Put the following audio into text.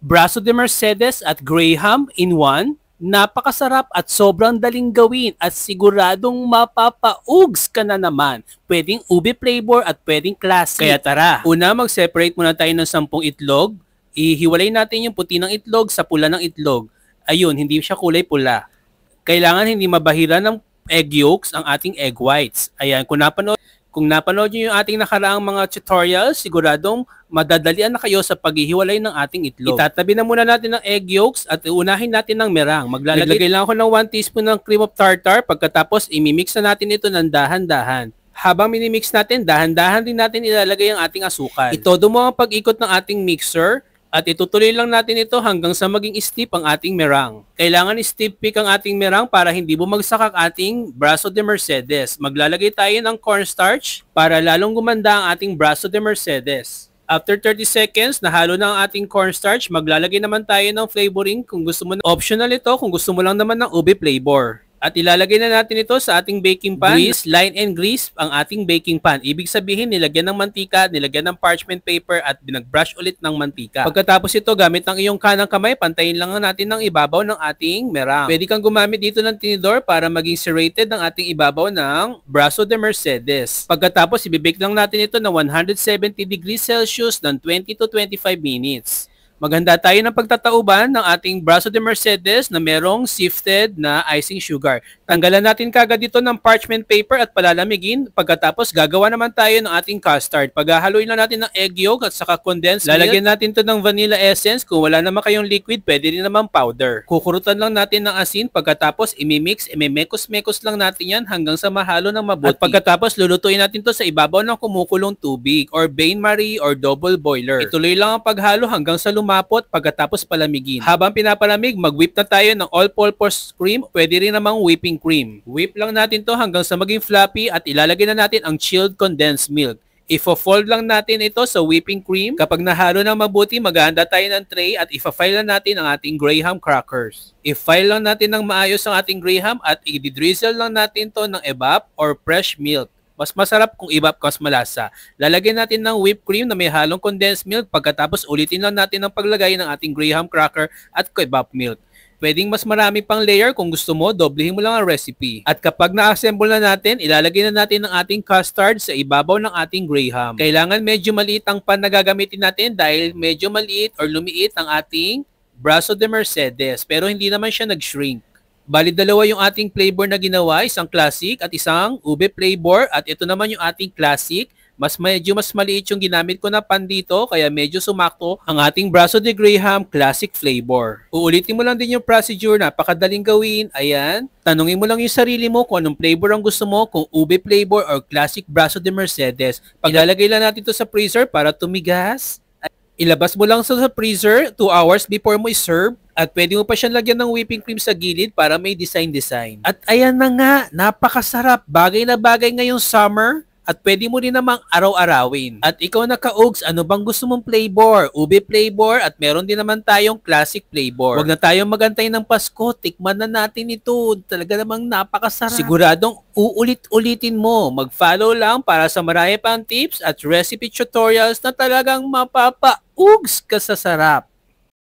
Braso de Mercedes at Graham in one, napakasarap at sobrang daling gawin at siguradong mapapaugs ka na naman. Pwedeng ube flavor at pwedeng classic. Kaya tara, una mag-separate muna tayo ng sampung itlog. Ihiwalay natin yung puti ng itlog sa pula ng itlog. Ayun, hindi siya kulay pula. Kailangan hindi mabahira ng egg yolks ang ating egg whites. Ayan, kung napanood kung napanood niyo yung ating nakaraang mga tutorials, siguradong madadalian na kayo sa paghihiwalay ng ating itlog. Itatabi na muna natin ng egg yolks at unahin natin ng merang. Maglalagay Naglagay lang ako ng 1 teaspoon ng cream of tartar pagkatapos imimix na natin ito ng dahan-dahan. Habang minimix natin, dahan-dahan din natin ilalagay ang ating asukal. Itodo mo ang pag-ikot ng ating mixer at itutuloy lang natin ito hanggang sa maging steep ang ating merang. Kailangan steep pick ang ating merang para hindi bumagsak ang ating braso de Mercedes. Maglalagay tayo ng cornstarch para lalong gumanda ang ating braso de Mercedes. After 30 seconds, nahalo na ang ating cornstarch. Maglalagay naman tayo ng flavoring kung gusto mo. Na. Optional ito kung gusto mo lang naman ng ube flavor. At ilalagay na natin ito sa ating baking pan. Grease, line and grease ang ating baking pan. Ibig sabihin, nilagyan ng mantika, nilagyan ng parchment paper at binagbrush ulit ng mantika. Pagkatapos ito, gamit ng iyong kanang kamay, pantayin lang natin ng ibabaw ng ating merang. Pwede kang gumamit dito ng tinidor para maging serrated ang ating ibabaw ng braso de Mercedes. Pagkatapos, ibibake lang natin ito na 170 degrees Celsius ng 20 to 25 minutes. Maganda tayo ng pagtatauban ng ating braso de Mercedes na merong sifted na icing sugar. Tanggalan natin kagad dito ng parchment paper at palalamigin. Pagkatapos gagawa naman tayo ng ating custard. Paghahaluin na natin ng egg yolk at saka condensed milk. Lalagyan natin to ng vanilla essence. Kung wala naman kayong liquid, pwede rin naman powder. Kukurutan lang natin ng asin. Pagkatapos imimix, imimekos-mekos lang natin yan hanggang sa mahalo ng mabuti. At pagkatapos lulutuin natin to sa ibabaw ng kumukulong tubig or bain marie or double boiler. Ituloy lang ang paghalo hanggang sa lumabas kumapot pagkatapos palamigin. Habang pinapalamig, mag-whip na tayo ng all-purpose cream. Pwede rin namang whipping cream. Whip lang natin to hanggang sa maging fluffy at ilalagay na natin ang chilled condensed milk. Ifo-fold lang natin ito sa whipping cream. Kapag nahalo ng mabuti, maghahanda tayo ng tray at ifa-file lang natin ang ating graham crackers. I-file lang natin ng maayos ang ating graham at i-drizzle lang natin to ng ebap or fresh milk. Mas masarap kung i-wrap cause malasa. Lalagyan natin ng whipped cream na may halong condensed milk pagkatapos ulitin lang natin ang paglagay ng ating graham cracker at kebab milk. Pwedeng mas marami pang layer kung gusto mo, doblehin mo lang ang recipe. At kapag na-assemble na natin, ilalagay na natin ang ating custard sa ibabaw ng ating graham. Kailangan medyo maliit ang pan na gagamitin natin dahil medyo maliit or lumiit ang ating braso de Mercedes pero hindi naman siya nag-shrink. Bali, dalawa yung ating flavor na ginawa, isang classic at isang ube flavor. At ito naman yung ating classic. Mas medyo mas maliit yung ginamit ko na pan dito, kaya medyo sumakto ang ating Brasso de Graham classic flavor. Uulitin mo lang din yung procedure, napakadaling gawin. Ayan, tanungin mo lang yung sarili mo kung anong flavor ang gusto mo, kung ube flavor or classic Brasso de Mercedes. Paglalagay lang natin to sa freezer para tumigas Ilabas mo lang sa freezer 2 hours before mo i-serve at pwede mo pa siyang lagyan ng whipping cream sa gilid para may design-design. At ayan na nga, napakasarap. Bagay na bagay ngayong summer at pwede mo rin namang araw-arawin. At ikaw na ka kaugs, ano bang gusto mong flavor? Ube flavor at meron din naman tayong classic flavor. Huwag na tayong magantay ng Pasko, tikman na natin ito. Talaga namang napakasarap. Siguradong uulit-ulitin mo. Mag-follow lang para sa marami pang tips at recipe tutorials na talagang mapapaugs ka sa sarap.